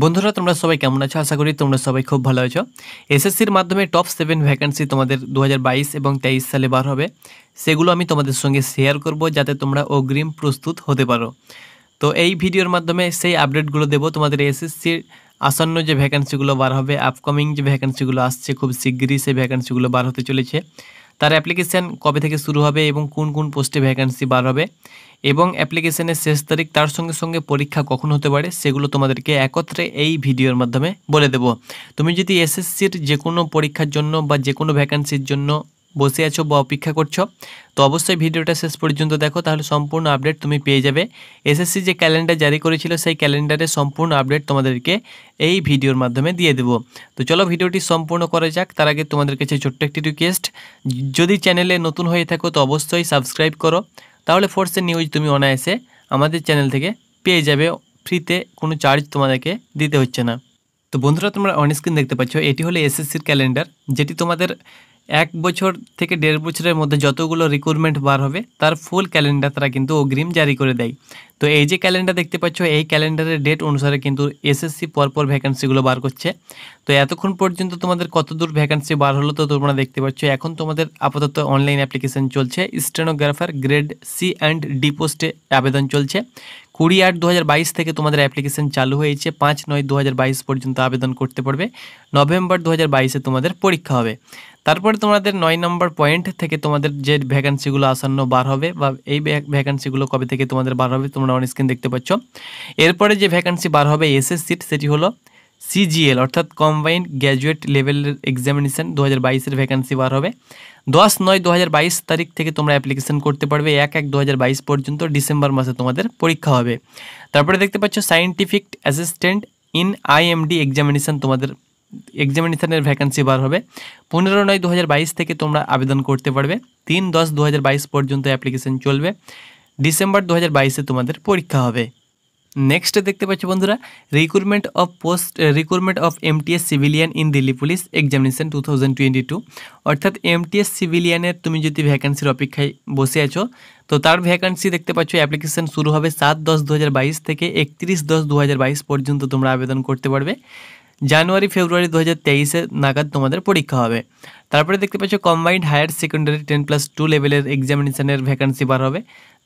বন্ধুরা তোমরা সবাই কেমন আছো আশা করি তোমরা সবাই খুব ভালো আছো এসএসসির মাধ্যমে টপ সেভেন ভ্যাকান্সি তোমাদের দু এবং তেইশ সালে বার হবে সেগুলো আমি তোমাদের সঙ্গে শেয়ার করব যাতে তোমরা অগ্রিম প্রস্তুত হতে পারো তো এই ভিডিওর মাধ্যমে সেই আপডেটগুলো দেবো তোমাদের এসএসসির আসন্ন যে ভ্যাকান্সিগুলো বার হবে আপকামিং যে ভ্যাকান্সিগুলো আসছে খুব শিগগিরই সেই ভ্যাকান্সিগুলো বার হতে চলেছে তার অ্যাপ্লিকেশান কবে থেকে শুরু হবে এবং কোন কোন পোস্টে ভ্যাকান্সি বার হবে এবং অ্যাপ্লিকেশানের শেষ তারিখ তার সঙ্গে সঙ্গে পরীক্ষা কখন হতে পারে সেগুলো তোমাদেরকে একত্রে এই ভিডিওর মাধ্যমে বলে দেব তুমি যদি এসএসসির যে কোনো পরীক্ষার জন্য বা যে কোনো ভ্যাকান্সির জন্য বসে আছো বা অপেক্ষা করছো তো অবশ্যই ভিডিওটা শেষ পর্যন্ত দেখো তাহলে সম্পূর্ণ আপডেট তুমি পেয়ে যাবে এসএসসি যে ক্যালেন্ডার জারি করেছিল সেই ক্যালেন্ডারের সম্পূর্ণ আপডেট তোমাদেরকে এই ভিডিওর মাধ্যমে দিয়ে দেবো তো চলো ভিডিওটি সম্পূর্ণ করা যাক তার আগে তোমাদের কাছে ছোট্ট একটি রিকোয়েস্ট যদি চ্যানেলে নতুন হয়ে থাকো তো অবশ্যই সাবস্ক্রাইব করো তাহলে ফোর্সের নিউজ তুমি অনায়াসে আমাদের চ্যানেল থেকে পেয়ে যাবে ফ্রিতে কোনো চার্জ তোমাদেরকে দিতে হচ্ছে না তো বন্ধুরা তোমরা অনস্ক্রিন দেখতে পাচ্ছ এটি হলো এসএসসির ক্যালেন্ডার যেটি তোমাদের এক বছর থেকে দেড় বছরের মধ্যে যতগুলো রিক্রুটমেন্ট বার হবে তার ফুল ক্যালেন্ডার তারা কিন্তু অগ্রিম জারি করে দেয় তো এই যে ক্যালেন্ডার দেখতে পাচ্ছ এই ক্যালেন্ডারের ডেট অনুসারে কিন্তু এসএসসি পরপর ভ্যাকান্সিগুলো বার করছে তো এতক্ষণ পর্যন্ত তোমাদের কতদূর ভ্যাকান্সি বার হলো তো তোমরা দেখতে পাচ্ছ এখন তোমাদের আপাতত অনলাইন অ্যাপ্লিকেশন চলছে stenographer grade C and D পোস্টে আবেদন চলছে কুড়ি আট দু থেকে তোমাদের অ্যাপ্লিকেশন চালু হয়েছে পাঁচ নয় দু পর্যন্ত আবেদন করতে পারবে নভেম্বর দু হাজার তোমাদের পরীক্ষা হবে তারপরে তোমাদের নয় নম্বর পয়েন্ট থেকে তোমাদের যে ভ্যাকান্সিগুলো আসন্ন বার হবে বা এই ভ্যাকান্সিগুলো কবে থেকে তোমাদের বার হবে তোমরা অন স্ক্রিন দেখতে পাচ্ছ এরপরে যে ভ্যাকান্সি বার হবে এসএস সিট সেটি হলো সিজিএল অর্থাৎ কম্বাইন্ড গ্র্যাজুয়েট লেভেলের এক্সামিনেশান দু হাজার বাইশের ভ্যাকান্সি বার হবে দশ নয় দু হাজার বাইশ তারিখ থেকে তোমরা অ্যাপ্লিকেশান করতে পারবে এক এক দু হাজার বাইশ পর্যন্ত ডিসেম্বর মাসে তোমাদের পরীক্ষা হবে তারপরে দেখতে পাচ্ছ scientific assistant in IMD examination তোমাদের এক্সামিনেশানের ভ্যাকান্সি বার হবে পনেরো নয় দু থেকে তোমরা আবেদন করতে পারবে তিন দশ দু পর্যন্ত অ্যাপ্লিকেশন চলবে ডিসেম্বর দু তোমাদের পরীক্ষা হবে নেক্সট দেখতে পাচ্ছি বন্ধুরা recruitment of post recruitment of MTS civilian in Delhi police examination two thousand twenty two অর্থাৎ এমটিএস সিভিলিয়ানের তুমি যদি ভ্যাকান্সির অপেক্ষায় বসে আছো তো তার ভ্যাকান্সি দেখতে পাচ্ছ অ্যাপ্লিকেশন শুরু হবে সাত দশ দু থেকে একত্রিশ দশ দু পর্যন্ত তোমরা আবেদন করতে পারবে জানুয়ারি ফেব্রুয়ারি দু হাজার তেইশে নাগাদ তোমাদের পরীক্ষা হবে তারপরে দেখতে পাচ্ছ combined higher secondary ten plus two লেভেলের এক্সামিনেশানের ভ্যাকান্সি বার হবে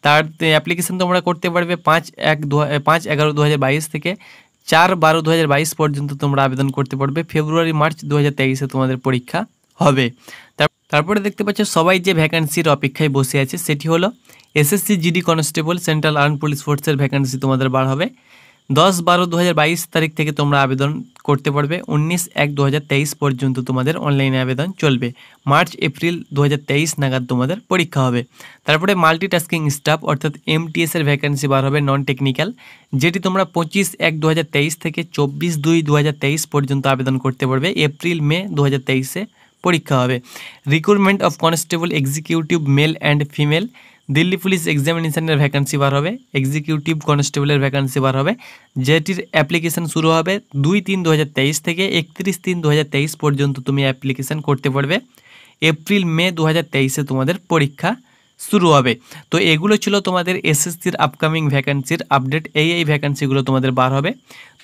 তার অ্যাপ্লিকেশান তোমরা করতে পারবে পাঁচ এক দু পাঁচ এগারো দু হাজার বাইশ থেকে চার বারো দু হাজার বাইশ পর্যন্ত তোমরা আবেদন করতে পারবে ফেব্রুয়ারি মার্চ দু হাজার তেইশে তোমাদের পরীক্ষা হবে তারপরে দেখতে পাচ্ছ সবাই যে ভ্যাকান্সির অপেক্ষায় বসে আছে সেটি হলো SSC GD constable central arm police ফোর্সের ভ্যাকান্সি তোমাদের বার হবে দশ বারো দু তারিখ থেকে তোমরা আবেদন করতে পারবে উনিশ এক দু পর্যন্ত তোমাদের অনলাইনে আবেদন চলবে মার্চ এপ্রিল দু নাগাদ তোমাদের পরীক্ষা হবে তারপরে মাল্টিটাস্কিং স্টাফ অর্থাৎ এমটিএসের ভ্যাকেন্সি বার হবে নন টেকনিক্যাল যেটি তোমরা পঁচিশ এক দু থেকে চব্বিশ দুই দু পর্যন্ত আবেদন করতে পারবে এপ্রিল মে দু হাজার পরীক্ষা হবে recruitment of constable executive male and female Delhi police এক্সামিনেশানের ভ্যাকান্সি বার হবে এক্সিকিউটিভ কনস্টেবলের ভ্যাকান্সি বার হবে যেটির অ্যাপ্লিকেশান শুরু হবে দুই তিন দু থেকে একত্রিশ তিন দু পর্যন্ত তুমি অ্যাপ্লিকেশান করতে পারবে এপ্রিল মে দু তোমাদের পরীক্ষা শুরু হবে তো এগুলো ছিল তোমাদের এসএসসির আপকামিং ভ্যাকান্সির আপডেট এই এই ভ্যাকান্সিগুলো তোমাদের বার হবে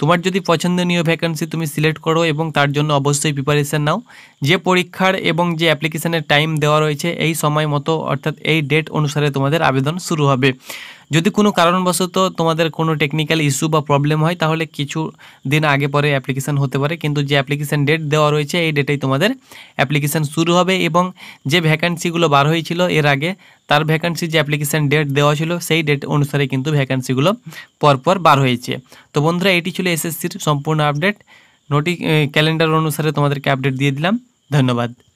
তোমার যদি পছন্দনীয় ভ্যাকান্সি তুমি সিলেক্ট করো এবং তার জন্য অবশ্যই প্রিপারেশান নাও যে পরীক্ষার এবং যে অ্যাপ্লিকেশানের টাইম দেওয়া রয়েছে এই সময় মতো অর্থাৎ এই ডেট অনুসারে তোমাদের আবেদন শুরু হবে যদি কোনো কারণবশত তোমাদের কোনো টেকনিক্যাল ইস্যু বা প্রবলেম হয় তাহলে কিছু দিন আগে পরে অ্যাপ্লিকেশান হতে পারে কিন্তু যে অ্যাপ্লিকেশান ডেট দেওয়া রয়েছে এই ডেটেই তোমাদের অ্যাপ্লিকেশান শুরু হবে এবং যে ভ্যাকান্সিগুলো বার হয়েছিল এর আগে তার ভ্যাকান্সি যে অ্যাপ্লিকেশান ডেট দেওয়া ছিল সেই ডেট অনুসারে কিন্তু ভ্যাকান্সিগুলো পরপর বার হয়েছে তো বন্ধুরা এটি ছিল এসএসসির সম্পূর্ণ আপডেট নোটি ক্যালেন্ডার অনুসারে তোমাদেরকে আপডেট দিয়ে দিলাম ধন্যবাদ